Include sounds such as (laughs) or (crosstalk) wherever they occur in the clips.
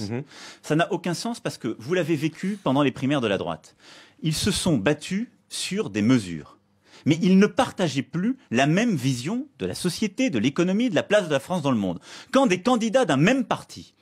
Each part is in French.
Mhm. Ça n'a aucun sens parce que vous l'avez vécu pendant les primaires de la droite. Ils se sont battus sur des mesures. Mais ils ne partageaient plus la même vision de la société, de l'économie, de la place de la France dans le monde. Quand des candidats d'un même parti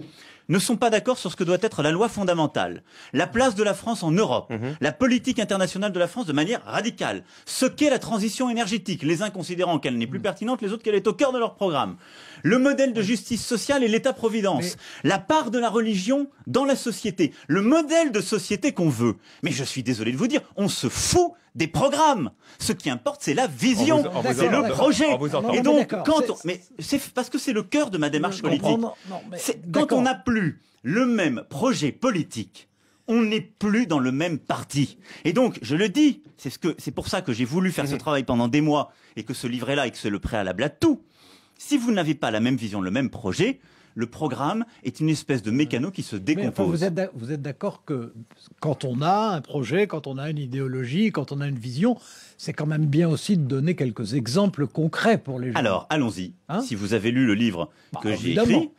ne sont pas d'accord sur ce que doit être la loi fondamentale, la place de la France en Europe, mhm. la politique internationale de la France de manière radicale, ce qu'est la transition énergétique, les uns considérant qu'elle n'est plus mhm. pertinente, les autres qu'elle est au cœur de leur programme, le modèle de justice sociale et l'État-providence, la part de la religion dans la société, le modèle de société qu'on veut. Mais je suis désolé de vous dire, on se fout des programmes. Ce qui importe, c'est la vision, c'est le projet. Et donc, quand on... mais c'est parce que c'est le cœur de ma démarche politique. Quand on n'a plus le même projet politique, on n'est plus dans le même parti. Et donc, je le dis, c'est ce pour ça que j'ai voulu faire ce mhm. travail pendant des mois et que ce livret-là et que c'est le préalable à tout. Si vous n'avez pas la même vision, le même projet, le programme est une espèce de mécano qui se décompose. vous êtes d'accord que quand on a un projet, quand on a une idéologie, quand on a une vision, c'est quand même bien aussi de donner quelques exemples concrets pour les gens. Alors, allons-y. Hein si vous avez lu le livre bah, que j'ai écrit,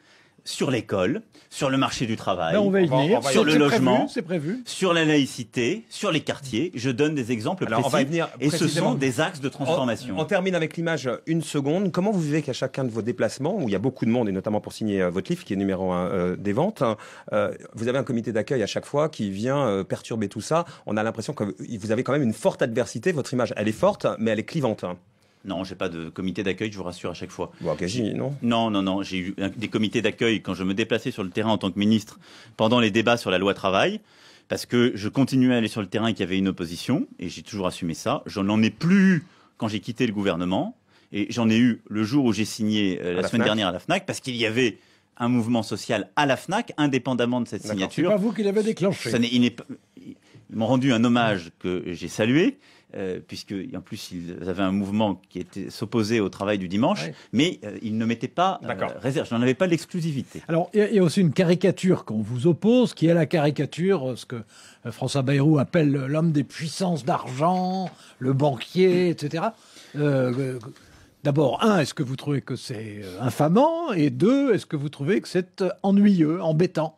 sur l'école, sur le marché du travail, sur le logement, sur la laïcité, sur les quartiers. Je donne des exemples et ce sont des axes de transformation. On, termine avec l'image une seconde. Comment vous vivez qu'à chacun de vos déplacements, où il y a beaucoup de monde, et notamment pour signer euh, votre livre, qui est numéro un euh, des ventes, hein, euh, vous avez un comité d'accueil à chaque fois qui vient perturber tout ça. On a l'impression que vous avez quand même une forte adversité. Votre image, elle est forte, mais elle est clivante. Hein. Non, j'ai pas de comité d'accueil, je vous rassure à chaque fois. Bon, non Non, non, non. J'ai eu des comités d'accueil quand je me déplaçais sur le terrain en tant que ministre pendant les débats sur la loi travail parce que je continuais à aller sur le terrain et qu'il y avait une opposition, et j'ai toujours assumé ça. Je n'en ai plus quand j'ai quitté le gouvernement, et j'en ai eu le jour où j'ai signé euh, la, semaine dernière à la FNAC, parce qu'il y avait un mouvement social à la FNAC, indépendamment de cette signature. C'est pas vous qui l'avez déclenché. il ils m'ont rendu un hommage que j'ai salué, euh, puisqu'en en plus ils avaient un mouvement qui était s'opposait au travail du dimanche, mais euh, ils ne mettaient pas euh, réserve. Je n'en avais pas l'exclusivité. Alors il y, a aussi une caricature qu'on vous oppose, qui est la caricature, ce que François Bayrou appelle l'homme des puissances d'argent, le banquier, etc. D'abord, un, est-ce que vous trouvez que c'est infamant Et deux, est-ce que vous trouvez que c'est ennuyeux, embêtant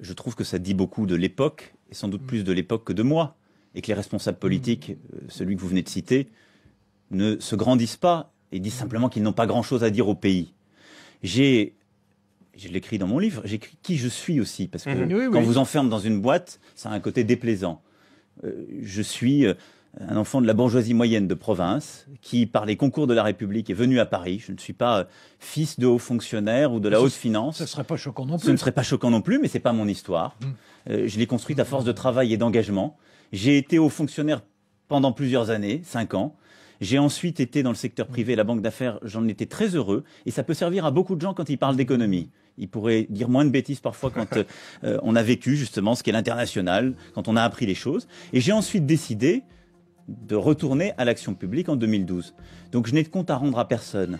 Je trouve que ça dit beaucoup de l'époque, et sans doute plus de l'époque que de moi et que les responsables politiques, euh, celui que vous venez de citer, ne se grandissent pas et disent simplement qu'ils n'ont pas grand-chose à dire au pays. J'ai je l'écris dans mon livre, j'écris qui je suis aussi, parce que mhm. quand vous enferme dans une boîte, ça a un côté déplaisant. Euh, je suis euh, un enfant de la bourgeoisie moyenne de province, qui, par les concours de la République, est venu à Paris. Je ne suis pas fils de haut fonctionnaire ou de la haute finance. Ce ne serait pas choquant non plus. Ce ne serait pas choquant non plus, mais ce n'est pas mon histoire. Mm. je l'ai construite à force de travail et d'engagement. J'ai été haut fonctionnaire pendant plusieurs années, cinq ans. J'ai ensuite été dans le secteur privé, la banque d'affaires, j'en étais très heureux. Et ça peut servir à beaucoup de gens quand ils parlent d'économie. Ils pourraient dire moins de bêtises parfois quand (laughs) euh, on a vécu justement ce qu'est l'international, quand on a appris les choses. Et j'ai ensuite décidé de retourner à l'action publique en 2012. Donc je n'ai de compte à rendre à personne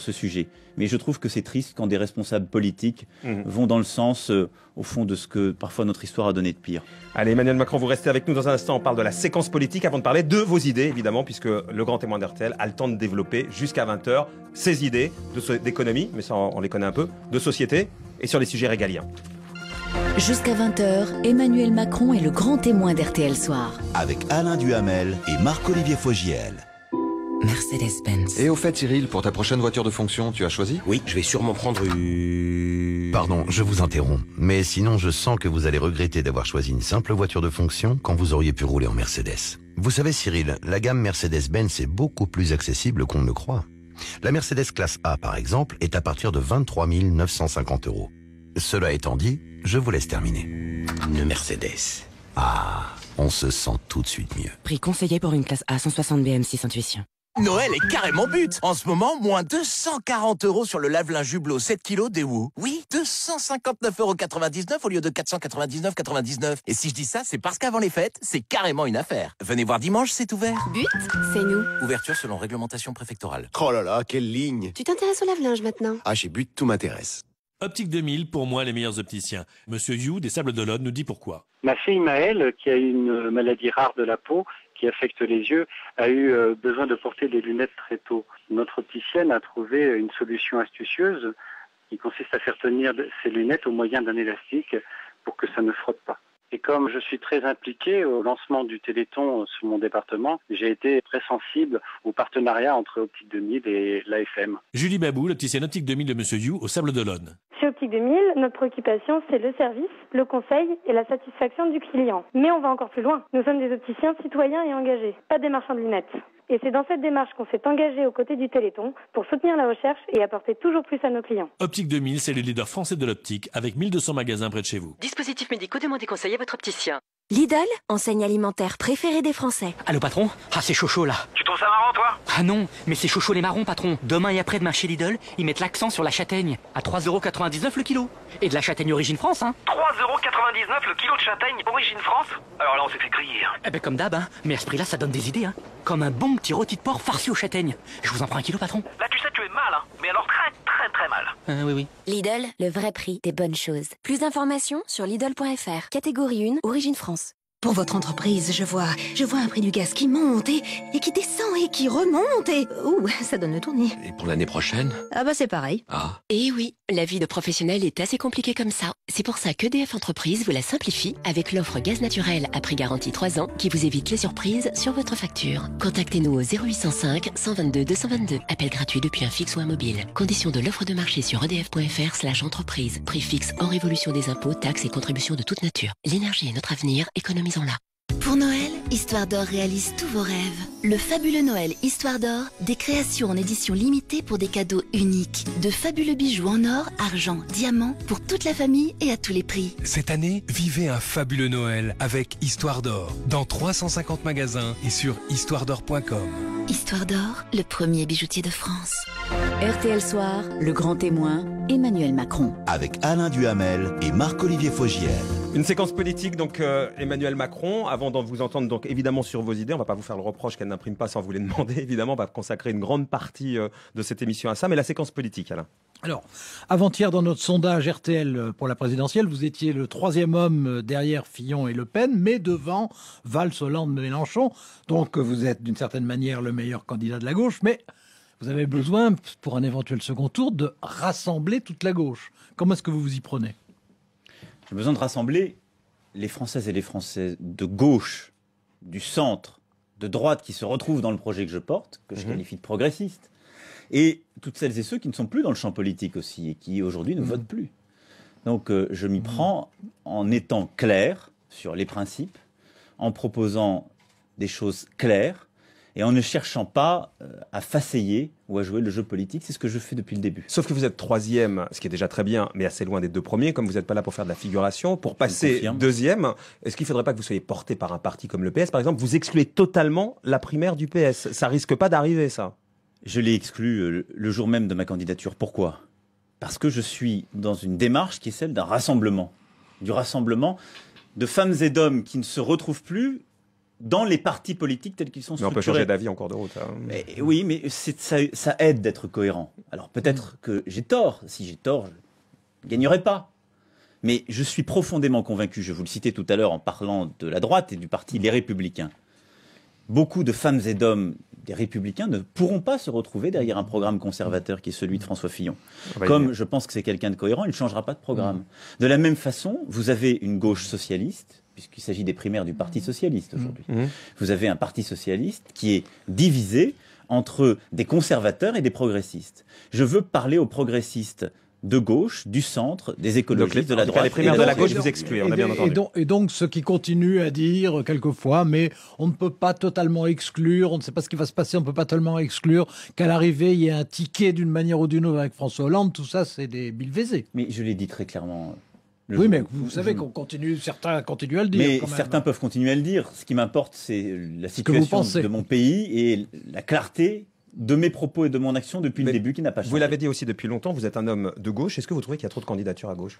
ce sujet. Mais je trouve que c'est triste quand des responsables politiques mmh. vont dans le sens, euh, au fond, de ce que parfois notre histoire a donné de pire. Allez, Emmanuel Macron, vous restez avec nous dans un instant. On parle de la séquence politique avant de parler de vos idées, évidemment, puisque le grand témoin d'RTL a le temps de développer jusqu'à 20h ses idées d'économie, mais ça, on les connaît un peu, de société et sur les sujets régaliens. Jusqu'à 20h, Emmanuel Macron est le grand témoin d'RTL Soir. Avec Alain Duhamel et Marc-Olivier Fogiel. Mercedes-Benz. Et au fait, Cyril, pour ta prochaine voiture de fonction, tu as choisi Oui, je vais sûrement prendre une... Pardon, je vous interromps. Mais sinon, je sens que vous allez regretter d'avoir choisi une simple voiture de fonction quand vous auriez pu rouler en Mercedes. Vous savez, Cyril, la gamme Mercedes-Benz est beaucoup plus accessible qu'on ne le croit. La Mercedes classe A, par exemple, est à partir de 23 950 euros. Cela étant dit, je vous laisse terminer. Une Mercedes. Ah, on se sent tout de suite mieux. Prix conseillé pour une classe A 160 BM6 Intuition. Noël est carrément but En ce moment, moins 240 euros sur le lave-linge Hublot 7 kg Wu. Oui, 259,99 euros au lieu de 499,99. Et si je dis ça, c'est parce qu'avant les fêtes, c'est carrément une affaire. Venez voir dimanche, c'est ouvert. But, c'est nous. Ouverture selon réglementation préfectorale. Oh là là, quelle ligne Tu t'intéresses au lave-linge maintenant Ah, j'ai But, tout m'intéresse. Optique 2000, pour moi, les meilleurs opticiens. Monsieur Yu des Sables d'Olonne, nous dit pourquoi. Ma fille Maëlle, qui a une maladie rare de la peau, affecte les yeux, a eu euh, besoin de porter des lunettes très tôt. Notre opticienne a trouvé une solution astucieuse qui consiste à faire tenir ses lunettes au moyen d'un élastique pour que ça ne frotte pas. Et comme je suis très impliqué au lancement du Téléthon euh, sous mon département, j'ai été très sensible au partenariat entre Optique 2000 et l'AFM. Julie Babou, l'opticienne Optique 2000 de M. You au Sable d'Olonne. Chez Optique 2000, notre préoccupation, c'est le service, le conseil et la satisfaction du client. Mais on va encore plus loin. Nous sommes des opticiens citoyens et engagés, pas des marchands de lunettes. Et c'est dans cette démarche qu'on s'est engagé aux côtés du Téléthon pour soutenir la recherche et apporter toujours plus à nos clients. Optique 2000, c'est le leader français de l'optique avec 1200 magasins près de chez vous. Dispositifs médicaux, demandez conseil à votre opticien. Lidl, enseigne alimentaire préférée des Français. Allô patron Ah c'est chaud chaud là toi Ah non, mais c'est chouchou les marrons, patron. Demain et après-demain chez Lidl, ils mettent l'accent sur la châtaigne. À 3,99€ le kilo. Et de la châtaigne Origine France, hein 3,99€ le kilo de châtaigne Origine France Alors là, on s'est fait crier. Hein. Eh ben comme d'hab, hein. Mais à ce prix-là, ça donne des idées, hein. Comme un bon petit rôti de porc farci aux châtaignes. Je vous en prends un kilo, patron. Là, tu sais, tu es mal, hein. Mais alors très, très, très mal. Euh, oui, oui. Lidl, le vrai prix des bonnes choses. Plus d'informations sur Lidl.fr. Catégorie 1, Origine France. Pour votre entreprise, je vois, je vois un prix du gaz qui monte et, qui descend et qui remonte et... Ouh, ça donne le tournis. Et pour l'année prochaine Ah bah c'est pareil. Ah. Et eh oui, la vie de professionnel est assez compliquée comme ça. C'est pour ça qu'EDF Entreprise vous la simplifie avec l'offre gaz naturel à prix garanti 3 ans qui vous évite les surprises sur votre facture. Contactez-nous au 0805 122 222. Appel gratuit depuis un fixe ou un mobile. Condition de l'offre de marché sur edf.fr slash entreprise. Prix fixe hors révolution des impôts, taxes et contributions de toute nature. L'énergie est notre avenir, économise pour Noël, Histoire d'Or réalise tous vos rêves. Le fabuleux Noël Histoire d'Or, des créations en édition limitée pour des cadeaux uniques. De fabuleux bijoux en or, argent, diamant, pour toute la famille et à tous les prix. Cette année, vivez un fabuleux Noël avec Histoire d'Or, dans 350 magasins et sur histoired'or.com. Histoire d'Or, le premier bijoutier de France. RTL Soir, le grand témoin, Emmanuel Macron. Avec Alain Duhamel et Marc-Olivier Fogiel. Une séquence politique, donc euh, Emmanuel Macron, avant de vous entendre donc évidemment sur vos idées, on ne va pas vous faire le reproche qu'elle n'imprime pas sans vous les (laughs) demander, évidemment, on va consacrer une grande partie euh, de cette émission à ça, mais la séquence politique, Alain. Alors, avant-hier, dans notre sondage RTL euh, pour la présidentielle, vous étiez le troisième homme derrière Fillon et Le Pen, mais devant Valls, Hollande, Mélenchon. Donc, vous êtes d'une certaine manière le meilleur candidat de la gauche, mais vous avez besoin, pour un éventuel second tour, de rassembler toute la gauche. Comment est-ce que vous vous y prenez j'ai besoin de rassembler les Françaises et les Français de gauche, du centre, de droite qui se retrouvent dans le projet que je porte, que je mhm. qualifie de progressiste, et toutes celles et ceux qui ne sont plus dans le champ politique aussi et qui aujourd'hui ne mhm. votent plus. Donc euh, je m'y mhm. prends en étant clair sur les principes, en proposant des choses claires, et en ne cherchant pas euh, à faceiller ou à jouer le jeu politique. C'est ce que je fais depuis le début. Sauf que vous êtes troisième, ce qui est déjà très bien, mais assez loin des deux premiers, comme vous n'êtes pas là pour faire de la figuration. Pour passer deuxième, est-ce qu'il ne faudrait pas que vous soyez porté par un parti comme le PS, par exemple Vous excluez totalement la primaire du PS. Ça risque pas d'arriver, ça Je l'ai exclu euh, le jour même de ma candidature. Pourquoi Parce que je suis dans une démarche qui est celle d'un rassemblement. Du rassemblement de femmes et d'hommes qui ne se retrouvent plus dans les partis politiques tels qu'ils sont structurés. on peut changer d'avis cours de route. Hein. Mais, oui, mais ça, aide d'être cohérent. Alors peut-être que j'ai tort. Si j'ai tort, je ne gagnerai pas. Mais je suis profondément convaincu, je vous le citais tout à l'heure en parlant de la droite et du parti Les Républicains. Beaucoup de femmes et d'hommes des Républicains ne pourront pas se retrouver derrière un programme conservateur qui est celui de François Fillon. Ah bah, Comme je pense que c'est quelqu'un de cohérent, il ne changera pas de programme. Mmh. De la même façon, vous avez une gauche socialiste puisqu'il s'agit des primaires du Parti mmh. socialiste mmh. aujourd'hui. Mmh. Vous avez un Parti socialiste qui est divisé entre des conservateurs et des progressistes. Je veux parler aux progressistes de gauche, du centre, des écologistes, de la droite. Les primaires de la, gauche vous excluent, on a bien entendu. Et donc, et ce qui continue à dire quelquefois, mais on ne peut pas totalement exclure, on ne sait pas ce qui va se passer, on ne peut pas totalement exclure qu'à l'arrivée, il y ait un ticket d'une manière ou d'une autre avec François Hollande, tout ça, c'est des billes Mais je l'ai dit très clairement oui, mais vous, savez qu'on continue, certains continuent à le dire. Mais quand même. certains peuvent continuer à le dire. Ce qui m'importe, c'est la situation de mon pays et la clarté de mes propos et de mon action depuis le début qui n'a pas changé. Vous l'avez dit aussi depuis longtemps, vous êtes un homme de gauche. Est-ce que vous trouvez qu'il y a trop de candidatures à gauche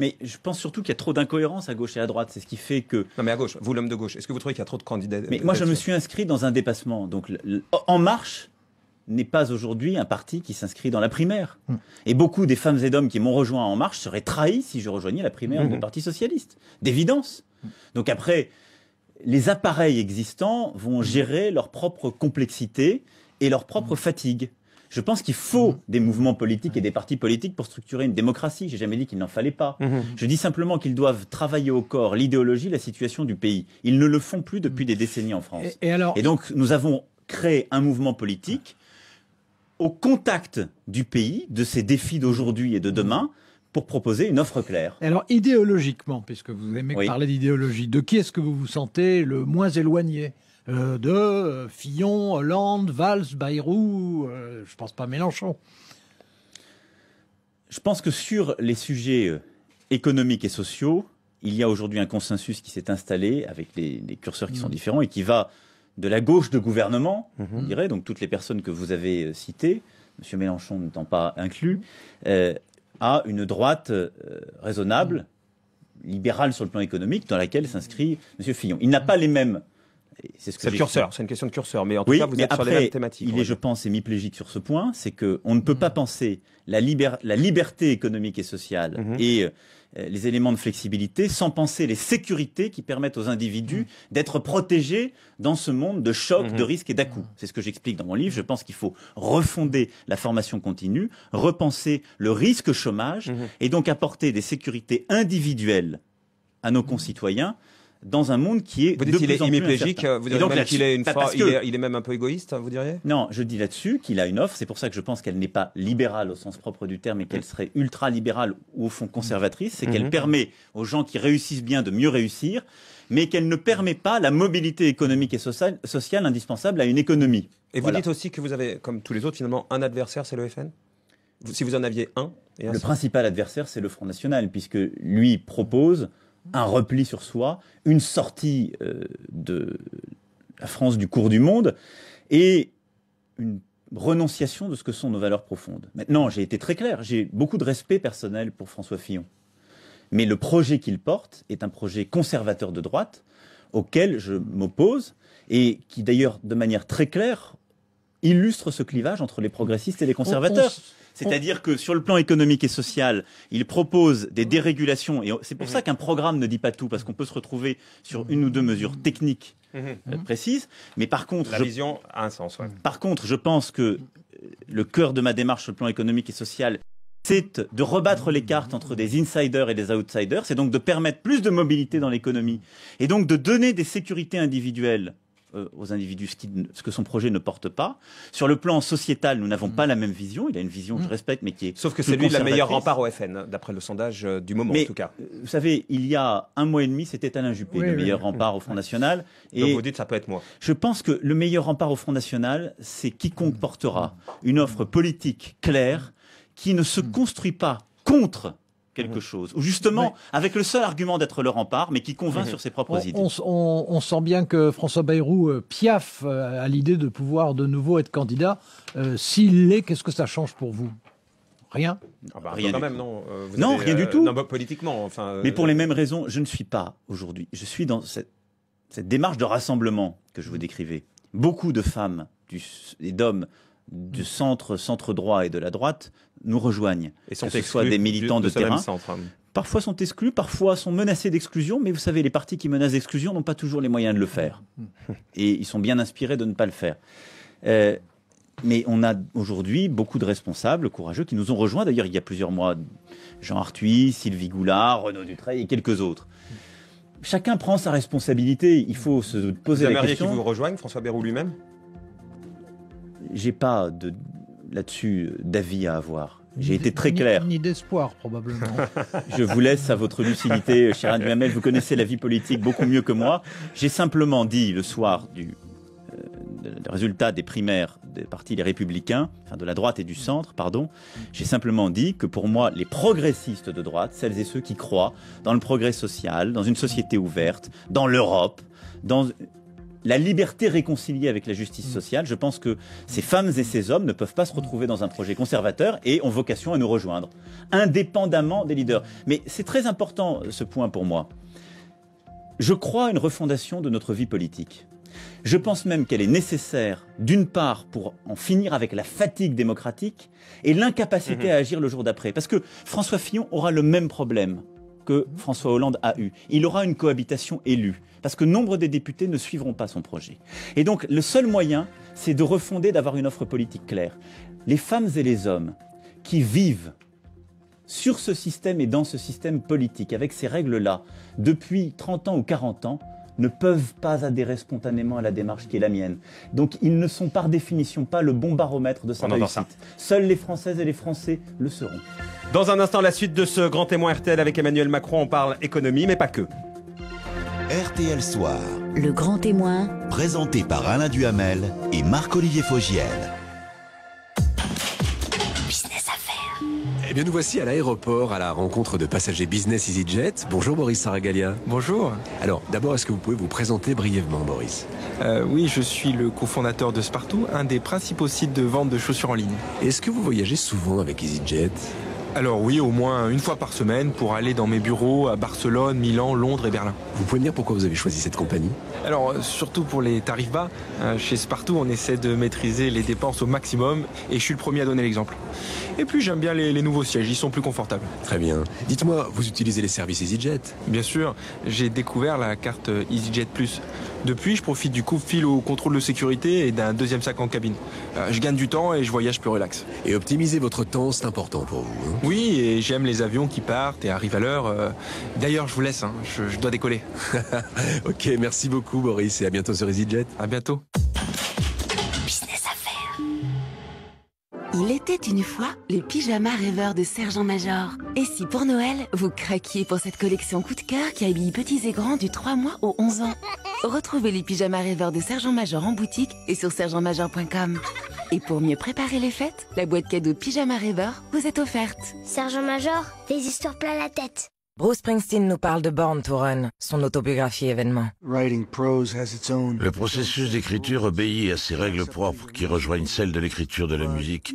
mais je pense surtout qu'il y a trop d'incohérences à gauche et à droite. C'est ce qui fait que. Non, mais à gauche, vous, l'homme de gauche, est-ce que vous trouvez qu'il y a trop de candidats Mais moi, je me suis inscrit dans un dépassement. Donc, En Marche n'est pas aujourd'hui un parti qui s'inscrit dans la primaire. Hmm. Et beaucoup des femmes et d'hommes qui m'ont rejoint en marche seraient trahis si je rejoignais la primaire du mhm. Parti socialiste. D'évidence. Hmm. Donc après, les appareils existants vont hmm. gérer leur propre complexité et leur propre fatigue. Je pense qu'il faut des mouvements politiques et des partis politiques pour structurer une démocratie. J'ai jamais dit qu'il n'en fallait pas. Mhm. Je dis simplement qu'ils doivent travailler au corps l'idéologie, la situation du pays. Ils ne le font plus depuis des décennies en France. et donc, nous avons créé un mouvement politique au contact du pays, de ses défis d'aujourd'hui et de demain, pour proposer une offre claire. Alors idéologiquement, puisque vous aimez parler d'idéologie, de qui est-ce que vous vous sentez le moins éloigné euh, De euh, Fillon, Hollande, Valls, Bayrou, je euh, je pense pas Mélenchon. Je pense que sur les sujets économiques et sociaux, il y a aujourd'hui un consensus qui s'est installé avec les, curseurs qui sont mm. différents et qui va de la gauche de gouvernement, on mhm. je donc toutes les personnes que vous avez euh, citées, M. Mélenchon n'étant pas inclus, à euh, une droite euh, raisonnable, libérale sur le plan économique, dans laquelle s'inscrit M. Fillon. Il n'a pas les mêmes. C'est ce que curseur, c'est une question de curseur, mais en tout cas, vous êtes sur les thématiques. Il est, je pense, hémiplégique sur ce point, c'est qu'on ne peut pas mhm. penser la, liberté économique et sociale mhm. et euh, les éléments de flexibilité, sans penser les sécurités qui permettent aux individus mmh. d'être protégés dans ce monde de choc, mmh. de risque et dà C'est ce que j'explique dans mon livre. Je pense qu'il faut refonder la formation continue, repenser le risque chômage mmh. et donc apporter des sécurités individuelles à nos concitoyens dans un monde qui est vous dites est vous diriez même qu'il est, il, est, même un peu égoïste, vous diriez Non, je dis là-dessus qu'il a une offre, c'est pour ça que je pense qu'elle n'est pas libérale au sens propre du terme, et qu'elle serait ultra-libérale ou au fond conservatrice, c'est qu'elle mhm. permet aux gens qui réussissent bien de mieux réussir, mais qu'elle ne permet pas la mobilité économique et sociale, indispensable à une économie. Et vous dites aussi que vous avez, comme tous les autres, finalement, un adversaire, c'est le FN Si vous en aviez un, Le principal adversaire, c'est le Front National, puisque lui propose un repli sur soi, une sortie euh, de la France du cours du monde et une renonciation de ce que sont nos valeurs profondes. Maintenant, j'ai été très clair, j'ai beaucoup de respect personnel pour François Fillon. Mais le projet qu'il porte est un projet conservateur de droite auquel je m'oppose et qui d'ailleurs, de manière très claire, illustre ce clivage entre les progressistes et les conservateurs. C'est-à-dire que sur le plan économique et social, il propose des dérégulations. Et c'est pour mhm. ça qu'un programme ne dit pas tout, parce qu'on peut se retrouver sur une ou deux mesures techniques mhm. euh, précises. Mais par contre, la vision a un sens. Par contre, je pense que euh, le cœur de ma démarche sur le plan économique et social, c'est de rebattre les cartes entre des insiders et des outsiders, c'est donc de permettre plus de mobilité dans l'économie, et donc de donner des sécurités individuelles euh, aux individus ce, que son projet ne porte pas. Sur le plan sociétal, nous n'avons mmh. pas la même vision. Il a une vision que je mmh. respecte, mais qui est. Sauf que c'est lui le meilleur rempart au FN, d'après le sondage euh, du moment, en tout cas. Euh, vous savez, il y a un mois et demi, c'était Alain Juppé, le meilleur rempart au Front National. Et Donc vous dites, ça peut être moi. Je pense que le meilleur rempart au Front National, c'est quiconque mmh. portera une offre politique claire qui ne se construit pas contre quelque chose. Ou justement, avec le seul argument d'être le rempart, mais qui convainc sur ses propres idées. On, sent bien que François Bayrou euh, piaffe euh, à l'idée de pouvoir de nouveau être candidat. Euh, s'il l'est, qu'est-ce que ça change pour vous Rien. Ah bah, rien quand non. rien du tout. Bah, politiquement, Mais pour les mêmes raisons, je ne suis pas aujourd'hui. Je suis dans cette, démarche de rassemblement que je vous décrivais. Beaucoup de femmes et d'hommes du centre, centre droit et de la droite nous rejoignent, et sont que ce soit des militants de, terrain. Hein. Parfois sont exclus, parfois sont menacés d'exclusion, mais vous savez, les partis qui menacent d'exclusion n'ont pas toujours les moyens de le faire. (laughs) Et ils sont bien inspirés de ne pas le faire. Euh, mais on a aujourd'hui beaucoup de responsables courageux qui nous ont rejoints. D'ailleurs, il y a plusieurs mois, Jean Arthuis, Sylvie Goulard, Renaud Dutreil et quelques autres. Chacun prend sa responsabilité. Il faut se poser la question. Vous qui vous rejoigne, François Béroux lui-même J'ai pas de là-dessus euh, d'avis à avoir. J'ai été très clair. Ni, d'espoir, probablement. (laughs) Je vous laisse à votre lucidité, euh, cher Anne Vous connaissez la vie politique beaucoup mieux que moi. J'ai simplement dit le soir du euh, résultat des primaires des partis Les Républicains, enfin de la droite et du centre, pardon, j'ai simplement dit que pour moi, les progressistes de droite, celles et ceux qui croient dans le progrès social, dans une société ouverte, dans l'Europe, dans la liberté réconciliée avec la justice mm. sociale. Je pense que ces femmes et ces hommes ne peuvent pas se retrouver dans un projet conservateur et ont vocation à nous rejoindre, indépendamment des leaders. Mais c'est très important ce point pour moi. Je crois à une refondation de notre vie politique. Je pense même qu'elle est nécessaire, d'une part, pour en finir avec la fatigue démocratique et l'incapacité mm-hmm. à agir le jour d'après. Parce que François Fillon aura le même problème que François Hollande a eu. Il aura une cohabitation élue parce que nombre des députés ne suivront pas son projet. Et donc le seul moyen, c'est de refonder, d'avoir une offre politique claire. Les femmes et les hommes qui vivent sur ce système et dans ce système politique, avec ces règles-là, depuis 30 ans ou 40 ans, ne peuvent pas adhérer spontanément à la démarche qui est la mienne. Donc ils ne sont par définition pas le bon baromètre de sa réussite. Seuls les Françaises et les Français le seront. Dans un instant, la suite de ce grand témoin RTL avec Emmanuel Macron, on parle économie, mais pas que. RTL Soir. Le grand témoin. Présenté par Alain Duhamel et Marc-Olivier Fogiel. Business Affaires. Eh bien, nous voici à l'aéroport à la rencontre de passagers business EasyJet. Bonjour Boris Saragalia. Bonjour. Alors, d'abord, est-ce que vous pouvez vous présenter brièvement, Boris euh, Oui, je suis le cofondateur de Spartoo, un des principaux sites de vente de chaussures en ligne. Est-ce que vous voyagez souvent avec EasyJet alors oui, au moins une fois par semaine pour aller dans mes bureaux à Barcelone, Milan, Londres et Berlin. Vous pouvez me dire pourquoi vous avez choisi cette compagnie Alors euh, surtout pour les tarifs bas, hein, chez Spartoo on essaie de maîtriser les dépenses au maximum et je suis le premier à donner l'exemple. Et puis j'aime bien les, les, nouveaux sièges, ils sont plus confortables. Très bien. Dites-moi, vous utilisez les services EasyJet Bien sûr, j'ai découvert la carte EasyJet Plus. Depuis, je profite du coup fil au contrôle de sécurité et d'un deuxième sac en cabine. Euh, je gagne du temps et je voyage plus relax. Et optimiser votre temps, c'est important pour vous. Hein. oui, et j'aime les avions qui partent et arrivent à l'heure. Euh. D'ailleurs, je vous laisse, hein. je, dois décoller. (laughs) ok, merci beaucoup Boris et à bientôt sur EasyJet. À bientôt. Il était une fois les pyjamas rêveurs de Sergent Major. Et si pour Noël, vous craquiez pour cette collection coup de cœur qui habille petits et grands du 3 mois au 11 ans Retrouvez les pyjamas rêveurs de Sergent Major en boutique et sur sergentmajor.com. Et pour mieux préparer les fêtes, la boîte cadeau Pyjama Rêveur vous est offerte. Sergent Major, des histoires plein la tête. Bruce Springsteen nous parle de Born to Run, son autobiographie événement. Le processus d'écriture obéit à ses règles propres qui rejoignent celles de l'écriture de la musique.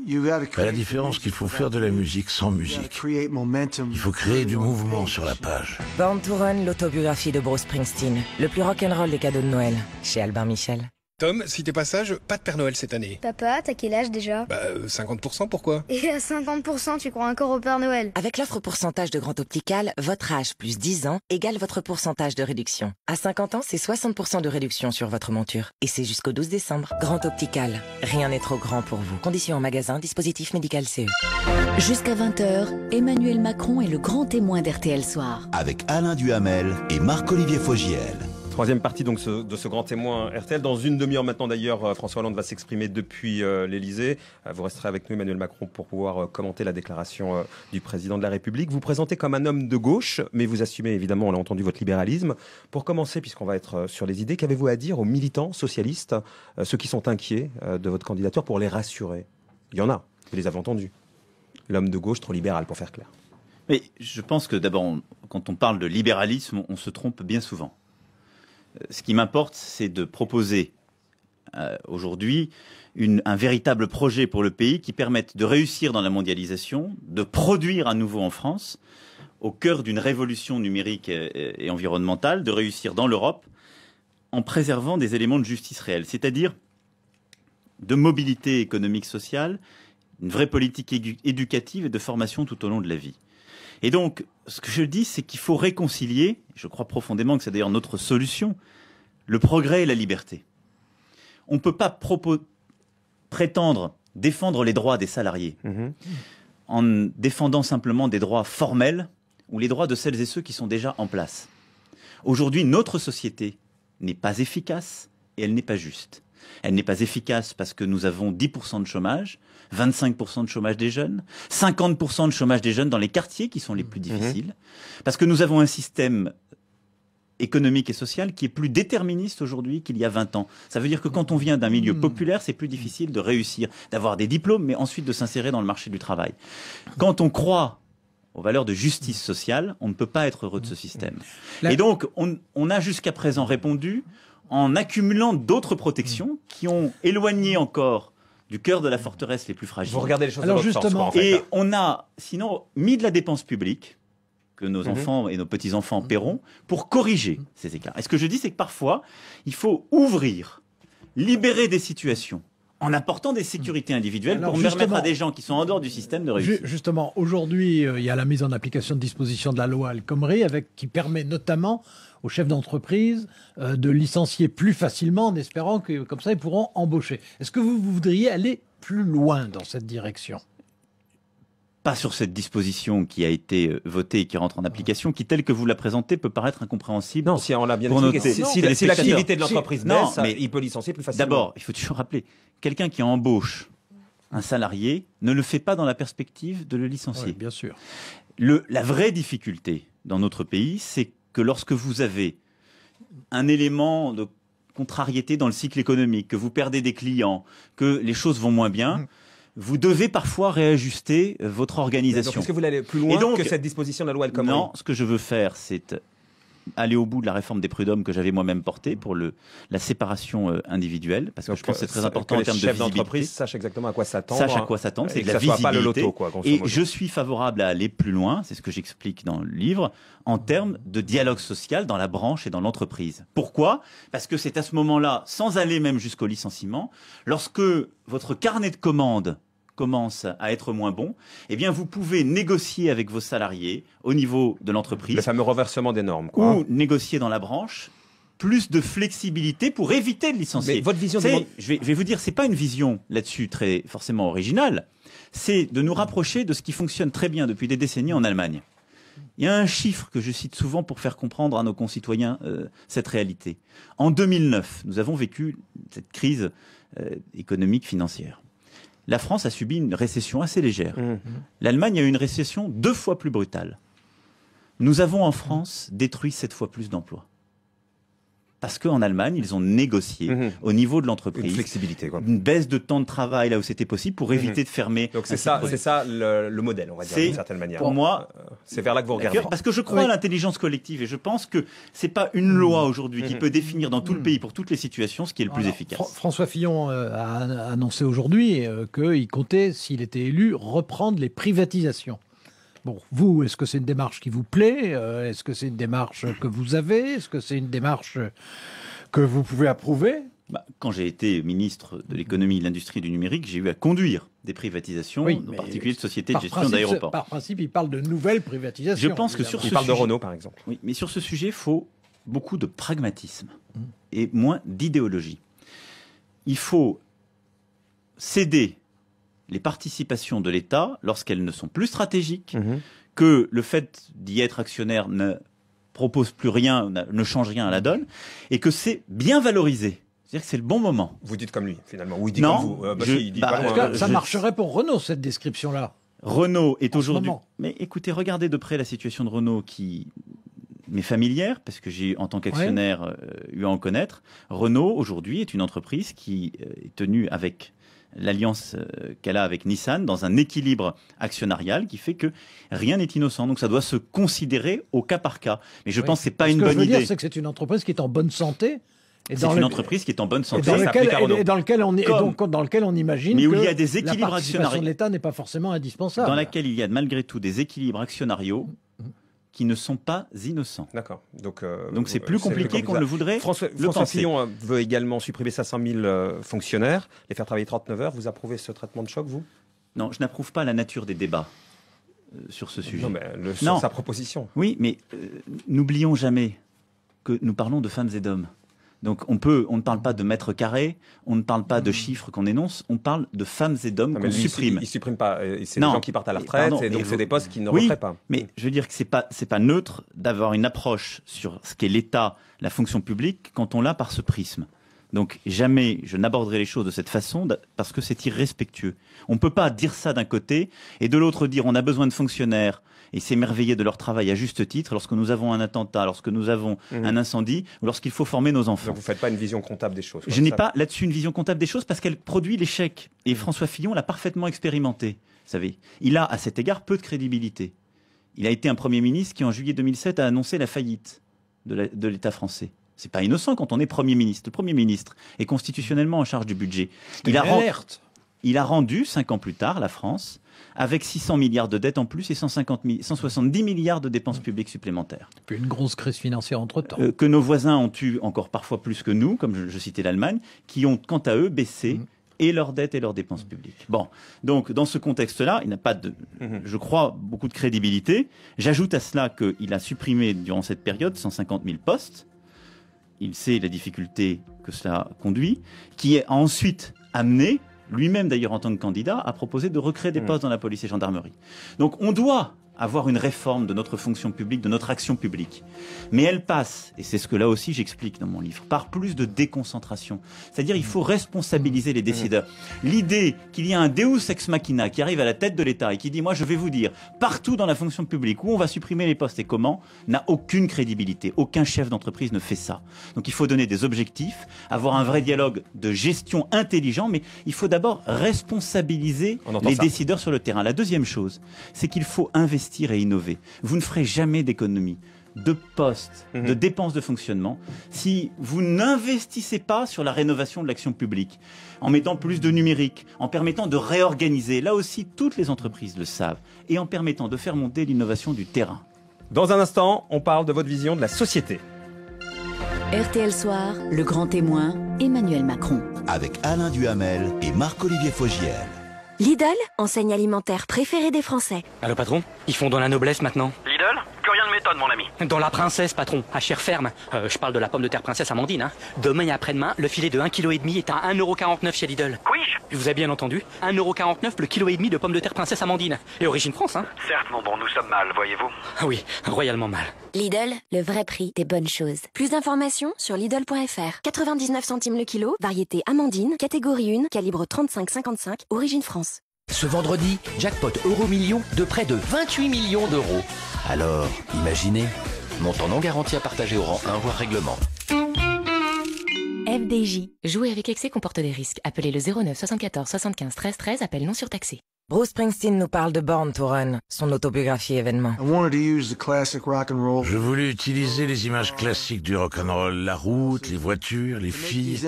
À la différence qu'il faut faire de la musique sans musique. Il faut créer du mouvement sur la page. Born to Run, l'autobiographie de Bruce Springsteen, le plus rock'n'roll des cadeaux de Noël, chez Albin Michel. Tom, si tes pas sage, pas de Père Noël cette année. Papa, t'as quel âge déjà 50%, bah, euh, pourquoi Et à 50%, tu crois encore au Père Noël Avec l'offre pourcentage de Grand Optical, votre âge plus 10 ans égale votre pourcentage de réduction. À 50 ans, c'est 60% de réduction sur votre monture. Et c'est jusqu'au 12 décembre. Grand Optical, rien n'est trop grand pour vous. Conditions en magasin, dispositif médical CE. Jusqu'à 20h, Emmanuel Macron est le grand témoin d'RTL Soir. Avec Alain Duhamel et Marc-Olivier Fogiel. Troisième partie donc de ce grand témoin RTL. Dans une demi-heure maintenant d'ailleurs, euh, François Hollande va s'exprimer depuis euh, l'Elysée. Euh, vous resterez avec nous Emmanuel Macron pour pouvoir commenter la déclaration du président de la République. Vous présentez comme un homme de gauche, mais vous assumez évidemment, on l'a entendu, votre libéralisme. Pour commencer, puisqu'on va être sur les idées, qu'avez-vous à dire aux militants socialistes, ceux qui sont inquiets de votre candidature, pour les rassurer Il y en a, vous les avez entendus. L'homme de gauche trop libéral, pour faire clair. Mais je pense que d'abord, quand on parle de libéralisme, on se trompe bien souvent ce qui m'importe, c'est de proposer euh, aujourd'hui un véritable projet pour le pays qui permette de réussir dans la mondialisation, de produire à nouveau en France, au cœur d'une révolution numérique et, et environnementale, de réussir dans l'Europe en préservant des éléments de justice réelle, c'est-à-dire de mobilité économique, sociale, une vraie politique éducative et de formation tout au long de la vie. Et donc, ce que je dis, c'est qu'il faut réconcilier, je crois profondément que c'est d'ailleurs notre solution, le progrès et la liberté. On ne peut pas prétendre défendre les droits des salariés mhm. en défendant simplement des droits formels ou les droits de celles et ceux qui sont déjà en place. Aujourd'hui, notre société n'est pas efficace et elle n'est pas juste. Elle n'est pas efficace parce que nous avons 10% de chômage, 25% de chômage des jeunes, 50% de chômage des jeunes dans les quartiers qui sont les plus mhm. difficiles, parce que nous avons un système économique et social qui est plus déterministe aujourd'hui qu'il y a 20 ans. Ça veut dire que quand on vient d'un milieu mhm. populaire, c'est plus difficile de réussir, d'avoir des diplômes, mais ensuite de s'insérer dans le marché du travail. Quand on croit aux valeurs de justice sociale, on ne peut pas être heureux de ce système. Et donc, on a jusqu'à présent répondu en accumulant d'autres protections qui ont éloigné encore du cœur de la forteresse les plus fragiles. Vous regardez les choses Et on a, sinon, mis de la dépense publique que nos mhm. enfants et nos petits-enfants mhm. paieront pour corriger mhm. ces écarts. Et ce que je dis, c'est que parfois, il faut ouvrir, libérer des situations en apportant des sécurités individuelles pour permettre à des gens qui sont en dehors du système de réussir. Justement, aujourd'hui, euh, il y a la mise en application de dispositions de la loi Al-Khomri avec, qui permet notamment aux chefs d'entreprise euh, de licencier plus facilement en espérant que comme ça ils pourront embaucher. Est-ce que vous voudriez aller plus loin dans cette direction pas sur cette disposition qui a été euh, votée et qui rentre en application, qui, telle que vous la présentez, peut paraître incompréhensible. Non, si on l'a bien expliqué. Si, l'activité de l'entreprise baisse, mais il peut licencier plus facilement. D'abord, il faut toujours rappeler, quelqu'un qui embauche un salarié ne le fait pas dans la perspective de le licencier. bien sûr. la vraie difficulté dans notre pays, c'est que lorsque vous avez un élément de contrariété dans le cycle économique, que vous perdez des clients, que les choses vont moins bien, mmh vous devez parfois réajuster euh, votre organisation. Est-ce que vous allez plus loin donc, que cette disposition de la loi El Khomri Non, ce que je veux faire, c'est aller au bout de la réforme des prud'hommes que j'avais moi-même portée pour le, la séparation euh, individuelle, parce que je pense que c'est très euh, important en termes de visibilité. d'entreprise sachent exactement à quoi s'attendre. Sachent à hein, quoi s'attendre, c'est de la visibilité. et je suis favorable à aller plus loin, c'est ce que j'explique dans le livre, en termes de dialogue social dans la branche et dans l'entreprise. Pourquoi Parce que c'est à ce moment-là, sans aller même jusqu'au licenciement, lorsque votre carnet de commandes commence à être moins bon, eh bien vous pouvez négocier avec vos salariés au niveau de l'entreprise. Le fameux reversement des normes. Ou hein. négocier dans la branche plus de flexibilité pour éviter de licencier. votre vision je, vais, vous dire, c'est pas une vision là-dessus très forcément originale. C'est de nous rapprocher de ce qui fonctionne très bien depuis des décennies en Allemagne. Il y a un chiffre que je cite souvent pour faire comprendre à nos concitoyens euh, cette réalité. En 2009, nous avons vécu cette crise euh, économique financière la France a subi une récession assez légère. Mmh. L'Allemagne a eu une récession deux fois plus brutale. Nous avons en France détruit sept fois plus d'emplois parce qu'en Allemagne, ils ont négocié mhm. au niveau de l'entreprise une flexibilité, une baisse de temps de travail là où c'était possible pour mhm. éviter de fermer. Donc c'est ça, c'est ça le, modèle, on va dire d'une certaine manière. Pour moi, euh, c'est vers là que vous regardez. Parce que je crois à l'intelligence collective et je pense que c'est pas une loi mhm. aujourd'hui qui peut définir dans tout le pays pour toutes les situations ce qui est le plus efficace. François Fillon euh, a annoncé aujourd'hui euh, qu'il comptait, s'il était élu, reprendre les privatisations. Pour vous, est-ce que c'est une démarche qui vous plaît euh, Est-ce que c'est une démarche que vous avez Est-ce que c'est une démarche que vous pouvez approuver bah, quand j'ai été ministre de l'économie et de l'industrie du numérique, j'ai eu à conduire des privatisations, en particulier de sociétés de gestion d'aéroports. Par principe, il parle de nouvelles privatisations. Je pense que sur il parle de Renault, par exemple. mais sur ce sujet, il faut beaucoup de pragmatisme hum. et moins d'idéologie. Il faut céder les participations de l'État lorsqu'elles ne sont plus stratégiques, mhm. que le fait d'y être actionnaire ne propose plus rien, ne change rien à la mhm. donne, et que c'est bien valorisé. C'est-à-dire que c'est le bon moment. Vous dites comme lui, finalement. Oui, dit non, vous. cas, ça marcherait pour Renault, cette description-là. Renault est aujourd'hui. Mais écoutez, regardez de près la situation de Renault qui m'est familière, parce que j'ai, en tant qu'actionnaire, euh, eu à en connaître. Renault, aujourd'hui, est une entreprise qui euh, est tenue avec l'alliance euh, qu'elle a avec Nissan dans un équilibre actionnarial qui fait que rien n'est innocent. Donc ça doit se considérer au cas par cas. Mais je pense que c'est pas une que bonne je veux idée. C'est que c'est une entreprise qui est en bonne santé. C'est une entreprise qui est en bonne santé. Et dans, laquelle dans lequel on, imagine mais où il y a des équilibres la participation de l'État n'est pas forcément indispensable. Dans laquelle il y a malgré tout des équilibres actionnariaux qui ne sont pas innocents. D'accord. Donc euh, donc c'est plus euh, compliqué qu'on le voudrait. François, le François Fillon euh, veut également supprimer 500 000 fonctionnaires, les faire travailler 39 heures. Vous approuvez ce traitement de choc, vous Non, je n'approuve pas la nature des débats sur ce sujet. Non, mais sa proposition. Oui, mais n'oublions jamais que nous parlons de femmes et d'hommes. Donc on ne parle pas de mètres carrés, on ne parle pas de hmm. chiffres qu'on énonce, on parle de femmes et d'hommes ah, qu'on supprime. Ils suppriment pas, c'est des gens qui partent à la retraite, donc c'est des postes qui ne oui, pas. Mais je veux dire que c'est pas, pas neutre d'avoir une approche sur ce qu'est l'État, la fonction publique, quand on l'a par ce prisme. Donc jamais je n'aborderai les choses de cette façon parce que c'est irrespectueux. On ne peut pas dire ça d'un côté et de l'autre dire on a besoin de fonctionnaires et s'émerveiller de leur travail à juste titre lorsque nous avons un attentat, lorsque nous avons mhm. un incendie ou lorsqu'il faut former nos enfants. Donc vous ne faites pas une vision comptable des choses. Je n'ai pas là-dessus une vision comptable des choses parce qu'elle produit l'échec. Et mhm. François Fillon l'a parfaitement expérimenté. Vous savez, il a à cet égard peu de crédibilité. Il a été un Premier ministre qui, en juillet 2007, a annoncé la faillite de l'État français. C'est pas innocent quand on est Premier ministre. Le Premier ministre est constitutionnellement en charge du budget. Il a, rendu, il a rendu, cinq ans plus tard, la France avec 600 milliards de dettes en plus et 150 soixante 170 milliards de dépenses publiques supplémentaires. Puis une grosse crise financière entre-temps. Euh, que nos voisins ont eu encore parfois plus que nous, comme je, citais l'Allemagne, qui ont quant à eux baissé mm. et leurs dettes et leurs dépenses publiques. Bon, donc dans ce contexte-là, il n'a pas de, mm-hmm. je crois, beaucoup de crédibilité. J'ajoute à cela qu'il a supprimé durant cette période 150 000 postes. Il sait la difficulté que cela conduit, qui est ensuite amené lui-même d'ailleurs en tant que candidat, a proposé de recréer des hmm. postes dans la police et gendarmerie. Donc on doit avoir une réforme de notre fonction publique, de notre action publique. Mais elle passe, et c'est ce que là aussi j'explique dans mon livre, par plus de déconcentration. C'est-à-dire il faut responsabiliser les décideurs. L'idée qu'il y a un Deus ex machina qui arrive à la tête de l'État et qui dit moi je vais vous dire partout dans la fonction publique où on va supprimer les postes et comment, n'a aucune crédibilité. Aucun chef d'entreprise ne fait ça. Donc il faut donner des objectifs, avoir un vrai dialogue de gestion intelligent, mais il faut d'abord responsabiliser les décideurs sur le terrain. La deuxième chose, c'est qu'il faut investir et innover. Vous ne ferez jamais d'économie de postes, mhm. de dépenses de fonctionnement, si vous n'investissez pas sur la rénovation de l'action publique, en mettant plus de numérique, en permettant de réorganiser, là aussi toutes les entreprises le savent, et en permettant de faire monter l'innovation du terrain. Dans un instant, on parle de votre vision de la société. RTL Soir, le grand témoin, Emmanuel Macron. Avec Alain Duhamel et Marc-Olivier Fogiel. Lidl, enseigne alimentaire préférée des Français. Allô patron Ils font dans la noblesse maintenant. Lidl dans la princesse, patron, à chair ferme. Euh, je parle de la pomme de terre princesse Amandine. Hein. Demain et après-demain, le filet de 1,5 kg est à 1,49€ chez Lidl. Oui vous avez bien entendu. 1,49€ le kilo et demi de pomme de terre princesse Amandine. Et origine France, hein Certes, mon bon, nous sommes mal, voyez-vous. Ah oui, royalement mal. Lidl, le vrai prix des bonnes choses. Plus d'informations sur Lidl.fr. 99 centimes le kilo, variété Amandine, catégorie 1, calibre 35-55, origine France. Ce vendredi, jackpot euro million de près de 28 millions d'euros. Alors, imaginez, montant non garanti à partager au rang 1 voire règlement. FDJ. Jouer avec excès comporte des risques. Appelez le 09 74 75 13 13, appel non surtaxé. Bruce Springsteen nous parle de Born to Run, son autobiographie événement. Je voulais utiliser les images classiques du rock and roll, la route, les voitures, les filles.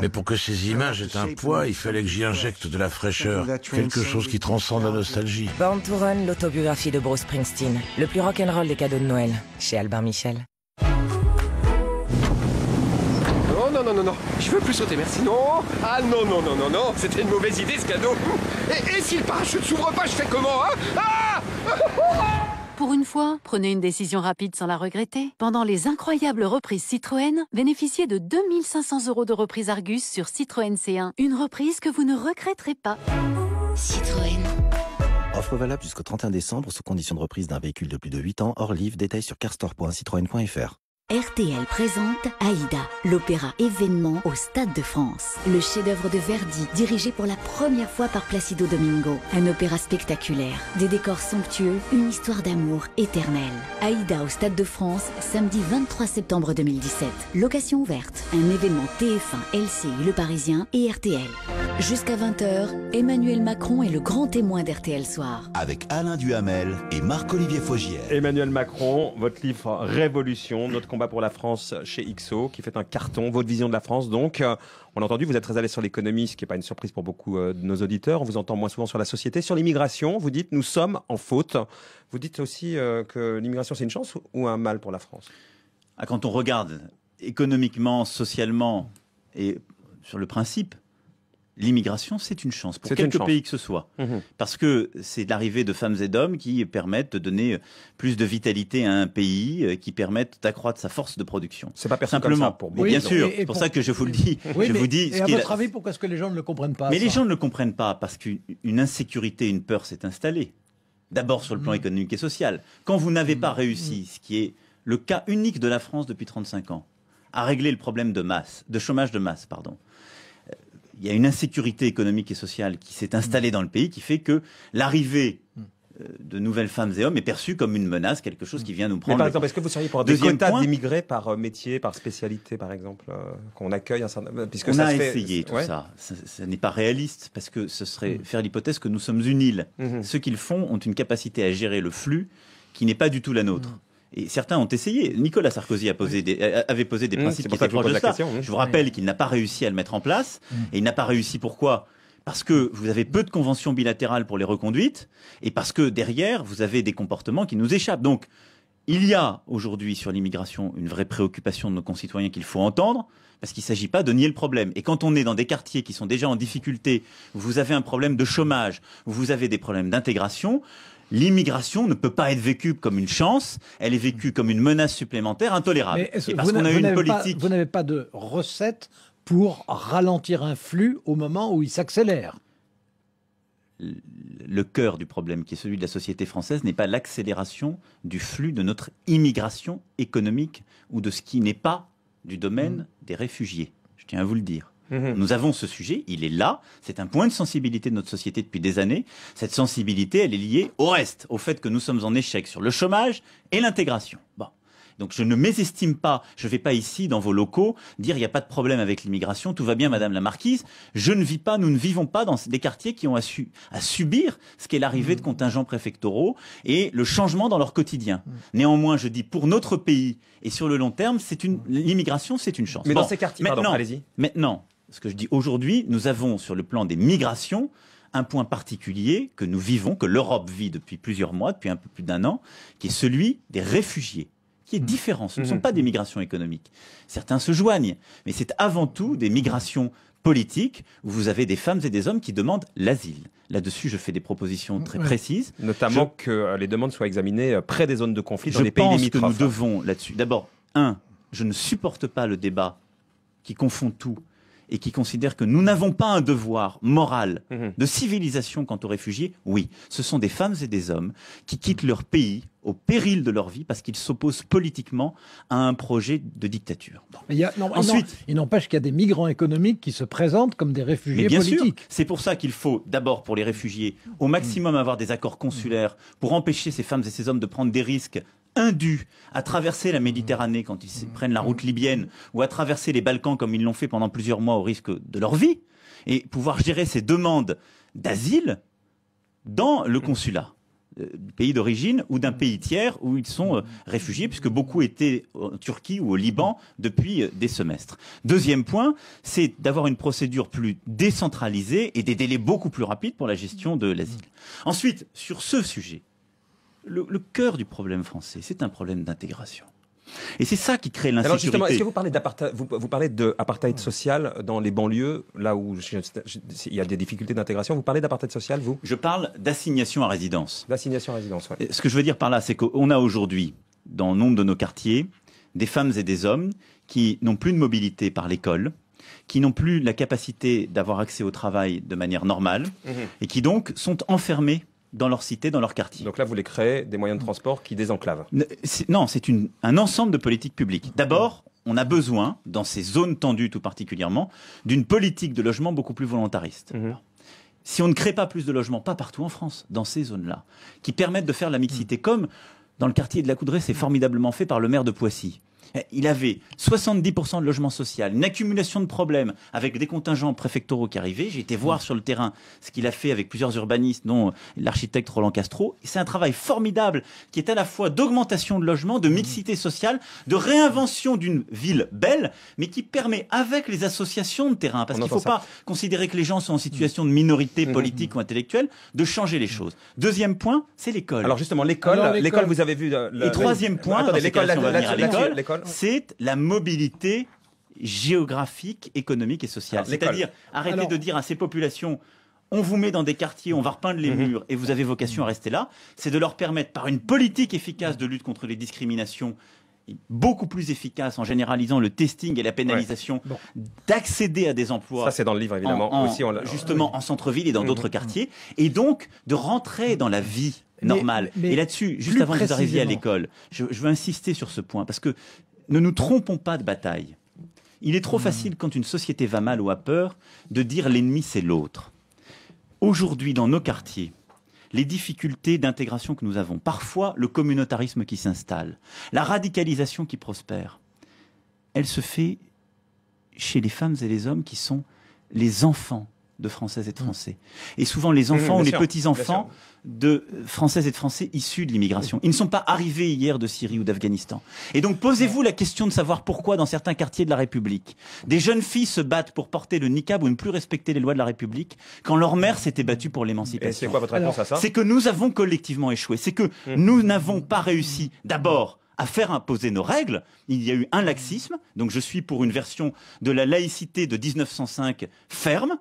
Mais pour que ces images aient un poids, il fallait que j'y injecte de la fraîcheur, quelque chose qui transcende la nostalgie. Born to Run, l'autobiographie de Bruce Springsteen, le plus rock and roll des cadeaux de Noël, chez Albin Michel. Non, oh, non, non, non, non, je veux plus sauter, merci. Non, ah non, non, non, non, non, c'était une mauvaise idée ce cadeau. (laughs) Et, s'il si le parachute s'ouvre pas, je fais comment, hein ah pour une fois, prenez une décision rapide sans la regretter. Pendant les incroyables reprises Citroën, bénéficiez de 2500 euros de reprise Argus sur Citroën C1. Une reprise que vous ne regretterez pas. Citroën. Offre valable jusqu'au 31 décembre sous condition de reprise d'un véhicule de plus de 8 ans hors livre. Détails sur carstore.citroën.fr. RTL présente Aïda, l'opéra événement au Stade de France. Le chef-d'œuvre de Verdi, dirigé pour la première fois par Placido Domingo. Un opéra spectaculaire, des décors somptueux, une histoire d'amour éternelle. Aïda au Stade de France, samedi 23 septembre 2017. Location ouverte, un événement TF1, LCI Le Parisien et RTL. Jusqu'à 20h, Emmanuel Macron est le grand témoin d'RTL Soir. Avec Alain Duhamel et Marc-Olivier Faugier. Emmanuel Macron, votre livre Révolution, notre combat pour la France chez Ixo, qui fait un carton. Votre vision de la France, donc. Euh, on a entendu, vous êtes très allé sur l'économie, ce qui n'est pas une surprise pour beaucoup euh, de nos auditeurs. On vous entend moins souvent sur la société. Sur l'immigration, vous dites, nous sommes en faute. Vous dites aussi euh, que l'immigration, c'est une chance ou un mal pour la France ah, Quand on regarde économiquement, socialement et sur le principe, l'immigration, c'est une chance pour quelque pays que ce soit. Mhm. Parce que c'est l'arrivée de femmes et d'hommes qui permettent de donner plus de vitalité à un pays, euh, qui permettent d'accroître sa force de production. C'est pas personnellement pour bien sûr. C'est pour, ça que je vous le dis. (laughs) mais, vous dis et à votre avis, pourquoi est-ce que les gens ne le comprennent pas Mais les gens ne le comprennent pas parce qu'une insécurité, une peur s'est installée. D'abord sur le plan mhm. économique et social. Quand vous n'avez pas mhm. réussi, ce qui est le cas unique de la France depuis 35 ans, à régler le problème de masse, de chômage de masse, pardon, il y a une insécurité économique et sociale qui s'est installée dans le pays qui fait que l'arrivée mm. euh, de nouvelles femmes et hommes est perçue comme une menace, quelque chose mm. qui vient nous prendre. Mais par exemple, est-ce que vous seriez pour des quotas d'immigrés par euh, métier, par spécialité, par exemple, euh, qu'on accueille On a essayé tout ça. Ce n'est pas réaliste parce que ce serait mm. faire l'hypothèse que nous sommes une île. Ceux mm-hmm. Ceux qu'ils font ont une capacité à gérer le flux qui n'est pas du tout la nôtre. Et certains ont essayé. Nicolas Sarkozy avait posé des mmh, principes qui étaient proches de ça. Question, Je vous rappelle qu'il n'a pas réussi à le mettre en place. Mmh. Et il n'a pas réussi pourquoi parce que vous avez peu de conventions bilatérales pour les reconduites, et parce que derrière, vous avez des comportements qui nous échappent. Donc, il y a aujourd'hui sur l'immigration une vraie préoccupation de nos concitoyens qu'il faut entendre, parce qu'il ne s'agit pas de nier le problème. Et quand on est dans des quartiers qui sont déjà en difficulté, vous avez un problème de chômage, vous avez des problèmes d'intégration, l'immigration ne peut pas être vécue comme une chance, elle est vécue comme une menace supplémentaire intolérable. parce qu'on une vous n'avez pas de recette pour ralentir un flux au moment où il s'accélère le cœur du problème, qui est celui de la société française, n'est pas l'accélération du flux de notre immigration économique ou de ce qui n'est pas du domaine mm. des réfugiés. Je tiens à vous le dire. Mhm. Nous avons ce sujet, il est là, c'est un point de sensibilité de notre société depuis des années. Cette sensibilité, elle est liée au reste, au fait que nous sommes en échec sur le chômage et l'intégration. Bon. Donc je ne mésestime pas, je ne vais pas ici dans vos locaux dire il n'y a pas de problème avec l'immigration, tout va bien Madame la Marquise, je ne vis pas, nous ne vivons pas dans des quartiers qui ont à, à subir ce qu'est l'arrivée de mhm. contingents préfectoraux et le changement dans leur quotidien. Mhm. Néanmoins, je dis pour notre pays et sur le long terme, c'est une l'immigration c'est une chance. Mais dans ces quartiers, allez-y. Maintenant, ce que je dis aujourd'hui, nous avons sur le plan des migrations un point particulier que nous vivons, que l'Europe vit depuis plusieurs mois, depuis un peu plus d'un an, qui est celui des réfugiés qui est mmh. différent. Ce ne sont mmh. pas des migrations économiques. Certains se joignent, mais c'est avant tout des migrations politiques où vous avez des femmes et des hommes qui demandent l'asile. Là-dessus, je fais des propositions très mmh. précises. Notamment que euh, les demandes soient examinées euh, près des zones de conflit dans les pays limitrophes. Je pense que nous devons là-dessus. D'abord, un, je ne supporte pas le débat qui confond tout et qui considèrent que nous n'avons pas un devoir moral mhm. de civilisation quant aux réfugiés, oui, ce sont des femmes et des hommes qui quittent leur pays au péril de leur vie parce qu'ils s'opposent politiquement à un projet de dictature. Ensuite, il n'empêche qu'il y a des migrants économiques qui se présentent comme des réfugiés politiques. C'est pour ça qu'il faut d'abord pour les réfugiés au maximum mm. avoir des accords consulaires pour empêcher ces femmes et ces hommes de prendre des risques indus à traverser la Méditerranée quand ils mm. prennent la route mm. libyenne ou à traverser les Balkans comme ils l'ont fait pendant plusieurs mois au risque de leur vie et pouvoir gérer ces demandes d'asile dans le consulat euh, du pays d'origine ou d'un pays tiers où ils sont euh, réfugiés, puisque beaucoup étaient en Turquie ou au Liban depuis euh, des semestres. Deuxième point, c'est d'avoir une procédure plus décentralisée et des délais beaucoup plus rapides pour la gestion de l'asile. Mm. Ensuite, sur ce sujet, le, cœur du problème français, c'est un problème d'intégration. Et c'est ça qui crée l'insécurité. Alors justement, est-ce que vous parlez d'apartheid, vous, social dans les banlieues, là où il y a des difficultés d'intégration. Vous parlez d'apartheid social, vous Je parle d'assignation à résidence. D'assignation à résidence, oui. Ce que je veux dire par là, c'est qu'on a aujourd'hui, dans nombre de nos quartiers, des femmes et des hommes qui n'ont plus de mobilité par l'école, qui n'ont plus la capacité d'avoir accès au travail de manière normale, mmh. et qui donc sont enfermés dans leur cité, dans leur quartier. Donc là, vous voulez créer des moyens de transport qui désenclavent Non, c'est un ensemble de politiques publiques. D'abord, on a besoin, dans ces zones tendues tout particulièrement, d'une politique de logement beaucoup plus volontariste. Mhm. Si on ne crée pas plus de logements, pas partout en France, dans ces zones-là, qui permettent de faire la mixité, mhm. comme dans le quartier de la Coudray, c'est formidablement fait par le maire de Poissy. Eh, il avait 70% de logement social, une accumulation de problèmes avec des contingents préfectoraux qui arrivaient. J'ai été mm. voir sur le terrain ce qu'il a fait avec plusieurs urbanistes, dont l'architecte Roland Castro. C'est un travail formidable qui est à la fois d'augmentation de logement, de mm. mixité sociale, de réinvention d'une ville belle, mais qui permet avec les associations de terrain, parce qu'il ne faut pas considérer que les gens sont en situation mm. de minorité politique ou intellectuelle, de changer les choses. Deuxième point, c'est l'école. Alors justement, l'école, l'école, vous avez vu. Euh, le... Et troisième point, l'école, c'est la mobilité géographique, économique et sociale. Ah, C'est-à-dire, arrêter de dire à ces populations on vous met dans des quartiers, on va repeindre les mhm. murs et vous avez vocation à rester là, c'est de leur permettre par une politique efficace de lutte contre les discriminations beaucoup plus efficace en généralisant le testing et la pénalisation d'accéder à des emplois. Ça, c'est dans le livre, évidemment. justement, en centre-ville et dans mmh, d'autres mmh, mmh. quartiers. Et donc, de rentrer dans la vie normale. et là-dessus, juste avant que vous arriviez à l'école, je, je veux insister sur ce point, parce que ne nous trompons pas de bataille. Il est trop facile, quand une société va mal ou a peur, de dire l'ennemi, c'est l'autre. Aujourd'hui, dans nos quartiers, les difficultés d'intégration que nous avons, parfois le communautarisme qui s'installe, la radicalisation qui prospère, elle se fait chez les femmes et les hommes qui sont les enfants de Françaises et de mmh. Français. Et souvent les mmh, enfants ou les petits-enfants de Françaises et de Français issus de l'immigration. Ils ne sont pas arrivés hier de Syrie ou d'Afghanistan. Et donc posez-vous la question de savoir pourquoi dans certains quartiers de la République, des jeunes filles se battent pour porter le niqab ou ne plus respecter les lois de la République quand leur mère s'était battue pour l'émancipation. C'est quoi votre réponse à ça C'est que nous avons collectivement échoué. C'est que mmh. nous n'avons pas réussi d'abord à faire imposer nos règles. Il y a eu un laxisme, donc je suis pour une version de la laïcité de 1905 ferme,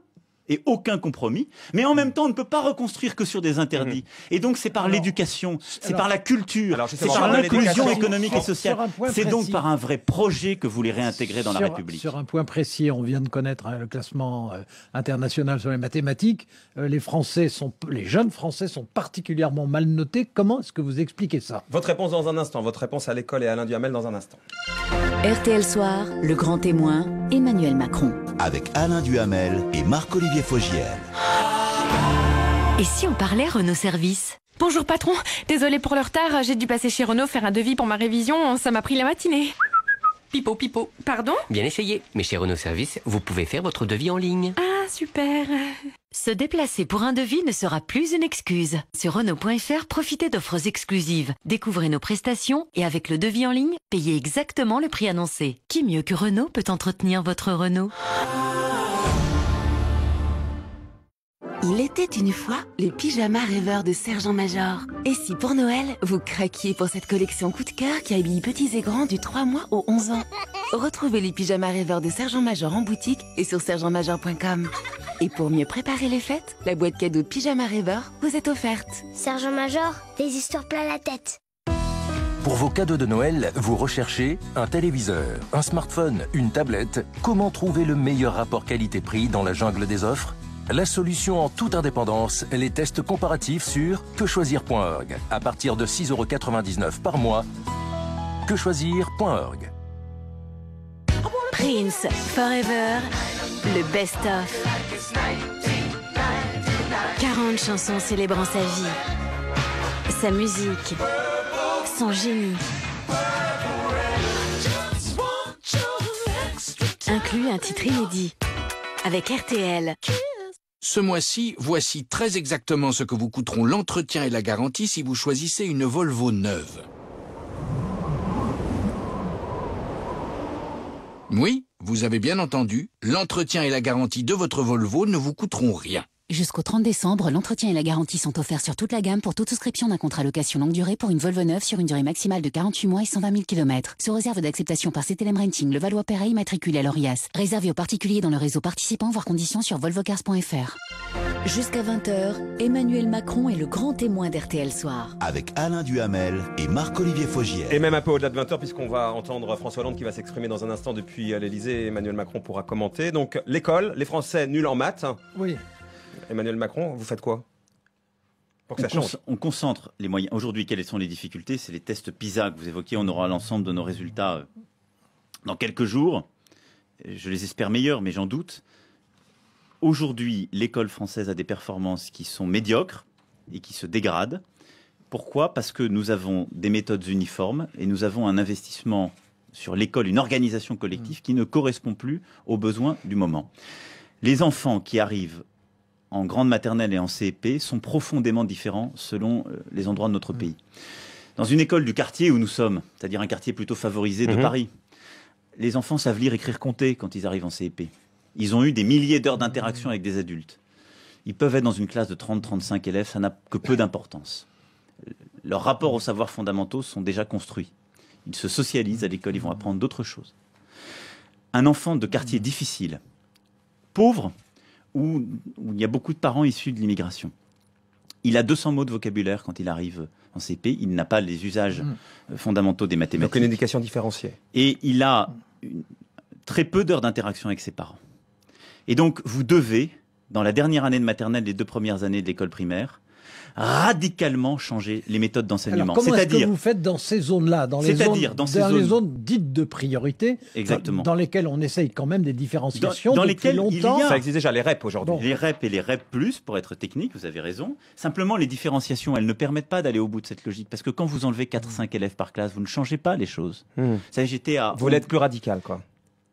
et aucun compromis, mais en même temps, on ne peut pas reconstruire que sur des interdits. Mmh. Et donc, c'est par l'éducation, c'est par la culture, c'est par l'inclusion économique et sociale. C'est donc par un vrai projet que vous les réintégrer dans la République. Sur un point précis, on vient de connaître hein, le classement euh, international sur les mathématiques. Euh, les Français sont, les jeunes Français sont particulièrement mal notés. Comment est-ce que vous expliquez ça Votre réponse dans un instant. Votre réponse à l'école et à Alain Duhamel dans un instant. RTL Soir, le grand témoin, Emmanuel Macron. Avec Alain Duhamel et Marc-Olivier et si on parlait Renault Service Bonjour patron, désolé pour le retard, j'ai dû passer chez Renault faire un devis pour ma révision, ça m'a pris la matinée. Pipo, pipo, pardon Bien essayé, mais chez Renault Service, vous pouvez faire votre devis en ligne. Ah, super Se déplacer pour un devis ne sera plus une excuse. Sur Renault.fr, profitez d'offres exclusives, découvrez nos prestations et avec le devis en ligne, payez exactement le prix annoncé. Qui mieux que Renault peut entretenir votre Renault il était une fois les pyjamas rêveurs de sergent-major. Et si pour Noël, vous craquiez pour cette collection coup de cœur qui habille petits et grands du 3 mois au 11 ans Retrouvez les pyjamas rêveurs de sergent-major en boutique et sur sergentmajor.com. Et pour mieux préparer les fêtes, la boîte cadeau pyjama rêveur vous est offerte. Sergent-major, des histoires plein la tête. Pour vos cadeaux de Noël, vous recherchez un téléviseur, un smartphone, une tablette. Comment trouver le meilleur rapport qualité-prix dans la jungle des offres la solution en toute indépendance, les tests comparatifs sur quechoisir.org. À partir de 6,99€ par mois, quechoisir.org. Prince, Forever, le best-of. 40 chansons célébrant sa vie, sa musique, son génie. Inclut un titre inédit avec RTL. Ce mois-ci, voici très exactement ce que vous coûteront l'entretien et la garantie si vous choisissez une Volvo neuve. Oui, vous avez bien entendu, l'entretien et la garantie de votre Volvo ne vous coûteront rien. Jusqu'au 30 décembre, l'entretien et la garantie sont offerts sur toute la gamme pour toute souscription d'un contrat location longue durée pour une Volvo neuve sur une durée maximale de 48 mois et 120 000 km, sous réserve d'acceptation par CTLM Renting, le Valois-Perret immatriculé à l'Orias. Réservé aux particuliers dans le réseau participant, voire conditions sur volvocars.fr. Jusqu'à 20h, Emmanuel Macron est le grand témoin d'RTL Soir. Avec Alain Duhamel et Marc-Olivier Faugier. Et même un peu au-delà de 20h, puisqu'on va entendre François Hollande qui va s'exprimer dans un instant depuis euh, l'Elysée. Emmanuel Macron pourra commenter. Donc, l'école, les Français nuls en maths. Oui. Emmanuel Macron, vous faites quoi pour que on, ça on concentre les moyens. Aujourd'hui, quelles sont les difficultés C'est les tests PISA que vous évoquez. On aura l'ensemble de nos résultats euh, dans quelques jours. Je les espère meilleurs, mais j'en doute. Aujourd'hui, l'école française a des performances qui sont médiocres et qui se dégradent. Pourquoi Parce que nous avons des méthodes uniformes et nous avons un investissement sur l'école, une organisation collective mm. qui ne correspond plus aux besoins du moment. Les enfants qui arrivent en grande maternelle et en CEP sont profondément différents selon euh, les endroits de notre mm. pays. Dans une école du quartier où nous sommes, c'est-à-dire un quartier plutôt favorisé de mm-hmm. Paris, les enfants savent lire, écrire, compter quand ils arrivent en CEP. Ils ont eu des milliers d'heures d'interaction avec des adultes. Ils peuvent être dans une classe de 30-35 élèves, ça n'a que peu d'importance. Leurs rapports aux savoirs fondamentaux sont déjà construits. Ils se socialisent à l'école, ils vont apprendre d'autres choses. Un enfant de quartier difficile, pauvre, où, il y a beaucoup de parents issus de l'immigration. Il a 200 mots de vocabulaire quand il arrive en CP. Il n'a pas les usages mm. euh, fondamentaux des mathématiques. Donc une éducation différenciée. Et il a très peu d'heures d'interaction avec ses parents. Et donc, vous devez, dans la dernière année de maternelle, les deux premières années de l'école primaire, radicalement changer les méthodes d'enseignement. Comment est-ce que vous faites dans ces zones-là, dans, les zones, dans, ces dites de priorité, Exactement. dans lesquelles on essaye quand même des différenciations dans, lesquelles longtemps... Il y a... Ça existe déjà les REP aujourd'hui. Les REP et les REP+, pour être technique, vous avez raison. Simplement, les différenciations, elles ne permettent pas d'aller au bout de cette logique, parce que quand vous enlevez 4-5 élèves par classe, vous ne changez pas les choses. Hmm. Ça, à... Vous voulez être plus radical, quoi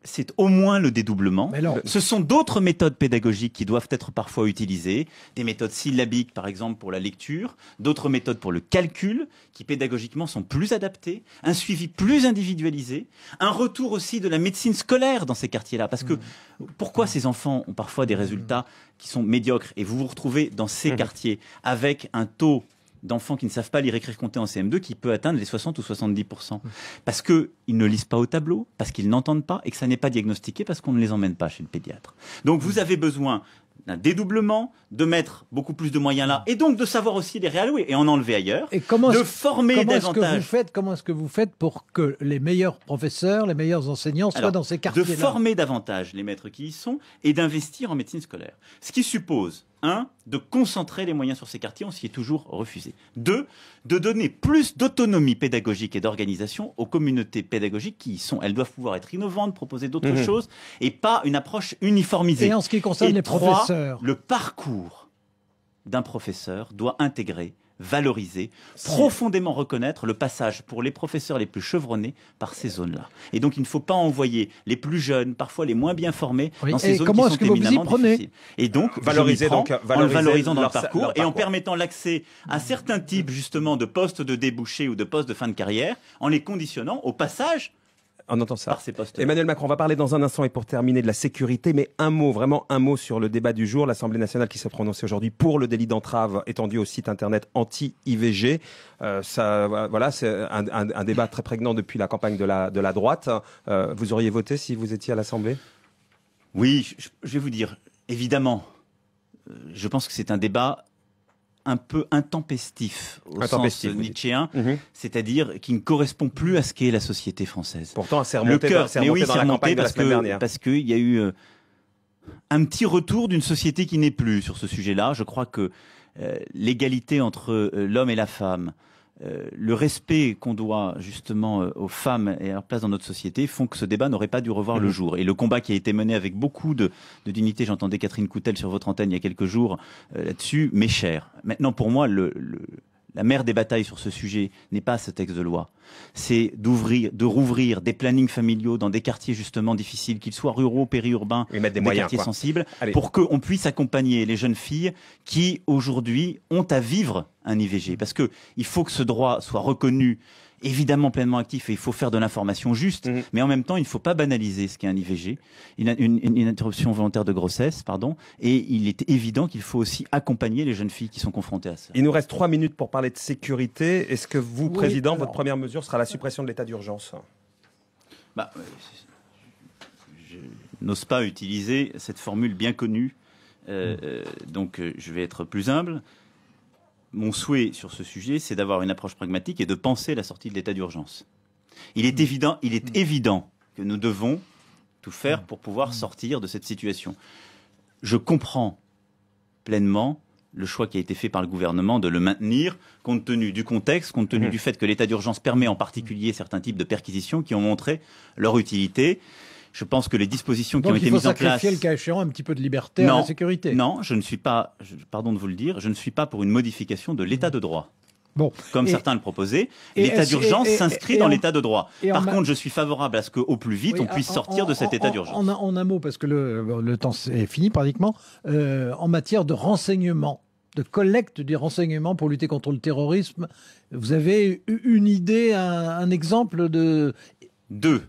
c'est au moins le dédoublement. Ce sont d'autres méthodes pédagogiques qui doivent être parfois utilisées, des méthodes syllabiques par exemple pour la lecture, d'autres méthodes pour le calcul qui pédagogiquement sont plus adaptées, un suivi plus individualisé, un retour aussi de la médecine scolaire dans ces quartiers-là parce que mmh. pourquoi ces enfants ont parfois des résultats qui sont médiocres et vous vous retrouvez dans ces mmh. quartiers avec un taux d'enfants qui ne savent pas lire, écrire, compter en CM2 qui peut atteindre les 60 ou 70%. Mmh. Parce qu'ils ne lisent pas au tableau, parce qu'ils n'entendent pas et que ça n'est pas diagnostiqué parce qu'on ne les emmène pas chez le pédiatre. Donc vous avez besoin d'un dédoublement, de mettre beaucoup plus de moyens là, et donc de savoir aussi les réallouer et en enlever ailleurs, et comment former comment faites, comment est-ce que vous faites pour que les meilleurs professeurs, les meilleurs enseignants soient dans ces quartiers De former davantage les maîtres qui y sont et d'investir en médecine scolaire. Ce qui suppose un, de concentrer les moyens sur ces quartiers, on s'y est toujours refusé. Deux, de donner plus d'autonomie pédagogique et d'organisation aux communautés pédagogiques qui sont. Elles doivent pouvoir être innovantes, proposer d'autres mhm. choses, et pas une approche uniformisée. Et en ce qui concerne les professeurs Le parcours d'un professeur doit intégrer valoriser, profondément reconnaître le passage pour les professeurs les plus chevronnés par ces zones-là. Et donc, il ne faut pas envoyer les plus jeunes, parfois les moins bien formés, dans ces zones qui sont éminemment difficiles. Et donc, valoriser, en valorisant leur, parcours, parcours et en permettant l'accès à certains types justement de postes de débouchés ou de postes de fin de carrière, en les conditionnant au passage on entend ça. Emmanuel Macron, on va parler dans un instant et pour terminer de la sécurité, mais un mot, vraiment un mot sur le débat du jour. L'Assemblée nationale qui s'est prononcée aujourd'hui pour le délit d'entrave étendu au site internet anti-IVG. Euh, ça, voilà, c'est un, débat très prégnant depuis la campagne de la, de la droite. Euh, vous auriez voté si vous étiez à l'Assemblée Oui, je vais vous dire, évidemment. Euh, je pense que c'est un débat un peu intempestif au sens nietzschéen, mhm. c'est-à-dire qui ne correspond plus à ce qu'est la société française. Pourtant, c'est remonté, le cœur, dans, la remonté parce, de la que, parce que y a eu euh, un petit retour d'une société qui n'est plus sur ce sujet-là. Je crois que euh, l'égalité entre euh, l'homme et la femme, euh, le respect qu'on doit justement euh, aux femmes et à leur place dans notre société font que ce débat n'aurait pas dû revoir le mhm. jour. Et le combat qui a été mené avec beaucoup de, dignité, j'entendais Catherine Coutel sur votre antenne il y a quelques jours euh, là-dessus, m'est cher. Maintenant, pour moi, le la mère des batailles sur ce sujet n'est pas ce texte de loi. C'est d'ouvrir, de rouvrir des plannings familiaux dans des quartiers justement difficiles, qu'ils soient ruraux, périurbains, des, des quartiers sensibles, pour qu'on puisse accompagner les jeunes filles qui aujourd'hui ont à vivre un IVG. Parce qu'il faut que ce droit soit reconnu évidemment pleinement actif et il faut faire de l'information juste, mhm. mais en même temps, il ne faut pas banaliser ce qu'est un IVG, une, interruption volontaire de grossesse, pardon, et il est évident qu'il faut aussi accompagner les jeunes filles qui sont confrontées à ça. Il nous reste trois minutes pour parler de sécurité. Est-ce que vous, Président, votre première mesure sera la suppression de l'état d'urgence bah, Je n'ose pas utiliser cette formule bien connue, euh, euh, donc euh, je vais être plus humble mon souhait sur ce sujet, c'est d'avoir une approche pragmatique et de penser la sortie de l'état d'urgence. Il est mm. évident, il est mm. évident que nous devons tout faire mm. pour pouvoir sortir de cette situation. Je comprends pleinement le choix qui a été fait par le gouvernement de le maintenir, compte tenu du contexte, compte tenu du fait que l'état d'urgence permet en particulier certains types de perquisitions qui ont montré leur utilité. Je pense que les dispositions qui ont été mises en place. Il faut le cas échéant un petit peu de liberté à la sécurité. Non, je ne suis pas, pardon de vous le dire, je ne suis pas pour une modification de l'état de droit. Comme certains le proposaient, l'état d'urgence s'inscrit dans l'état de droit. Par contre, je suis favorable à ce qu'au plus vite, on puisse sortir de cet état d'urgence. En, un mot, parce que le, temps est fini pratiquement, euh, en matière de renseignements, de collecte des renseignements pour lutter contre le terrorisme, vous avez une idée, un exemple de... Deux.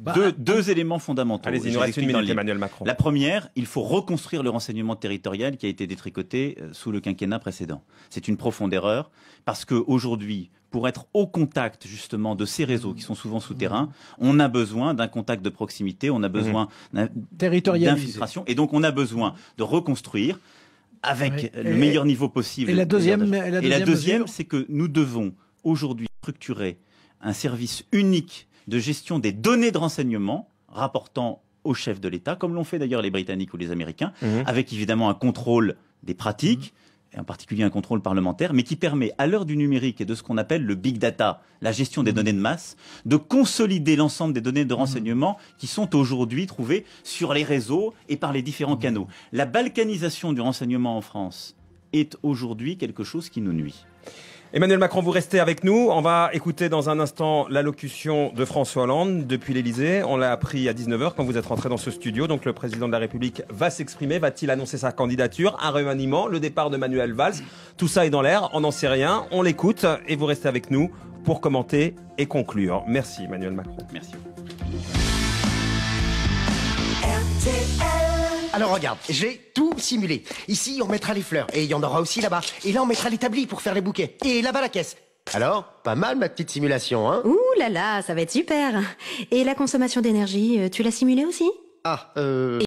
Bah, deux, éléments fondamentaux. Allez, il nous reste une Emmanuel Macron. La première, il faut reconstruire le renseignement territorial qui a été détricoté euh, sous le quinquennat précédent. C'est une profonde erreur parce qu'aujourd'hui, pour être au contact justement de ces réseaux qui sont souvent souterrains, mmh. on a besoin d'un contact de proximité, on a mmh. besoin d'infiltration, et donc on a besoin de reconstruire avec le meilleur niveau possible. Et la deuxième c'est que nous devons aujourd'hui structurer un service unique de gestion des données de renseignement rapportant au chef de l'État, comme l'ont fait d'ailleurs les Britanniques ou les Américains, mhm. avec évidemment un contrôle des pratiques. et en particulier un contrôle parlementaire, mais qui permet, à l'heure du numérique et de ce qu'on appelle le big data, la gestion des mhm. données de masse, de consolider l'ensemble des données de mhm. renseignement qui sont aujourd'hui trouvées sur les réseaux et par les différents canaux. La balkanisation du renseignement en France est aujourd'hui quelque chose qui nous nuit. Emmanuel Macron, vous restez avec nous. On va écouter dans un instant l'allocution de François Hollande depuis l'Elysée. On l'a appris à 19h quand vous êtes rentré dans ce studio. Donc le président de la République va s'exprimer. Va-t-il annoncer sa candidature Un remaniement Le départ de Manuel Valls Tout ça est dans l'air. On n'en sait rien. On l'écoute et vous restez avec nous pour commenter et conclure. Merci Emmanuel Macron. Merci. Alors regarde, j'ai tout simulé. Ici, on mettra les fleurs, et il y en aura aussi là-bas. Et là, on mettra l'établi pour faire les bouquets. Et là-bas, la caisse. Alors, pas mal ma petite simulation, hein Ouh là là, ça va être super Et la consommation d'énergie, euh, tu l'as simulée aussi Ah, euh...